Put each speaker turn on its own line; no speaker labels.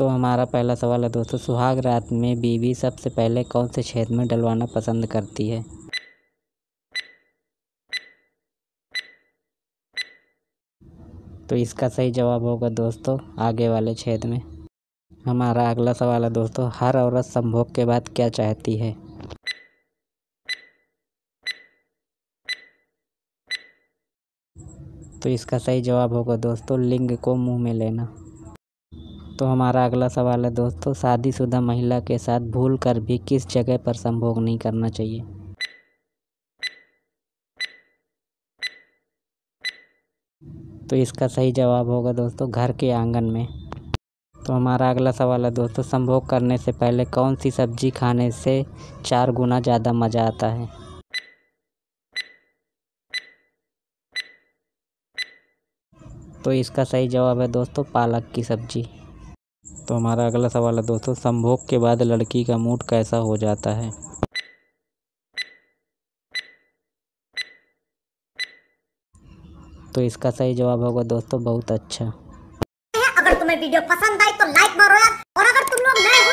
दोस्तों हमारा पहला सवाल है दोस्तों सुहाग रात में बीवी सबसे पहले कौन से क्षेत्र में डलवाना पसंद करती है तो इसका सही जवाब होगा दोस्तों आगे वाले क्षेत्र में हमारा अगला सवाल है दोस्तों हर औरत संभोग के बाद क्या चाहती है तो इसका सही जवाब होगा दोस्तों लिंग को मुंह में लेना तो हमारा अगला सवाल है दोस्तों शादीशुदा महिला के साथ भूल कर भी किस जगह पर संभोग नहीं करना चाहिए तो इसका सही जवाब होगा दोस्तों घर के आंगन में तो हमारा अगला सवाल है दोस्तों संभोग करने से पहले कौन सी सब्जी खाने से चार गुना ज़्यादा मज़ा आता है तो इसका सही जवाब है दोस्तों पालक की सब्ज़ी तो हमारा अगला सवाल है दोस्तों संभोग के बाद लड़की का मूड कैसा हो जाता है तो इसका सही जवाब होगा दोस्तों बहुत अच्छा
अगर तुम्हें वीडियो पसंद आई तो लाइक करो यार और अगर तुम लोग नए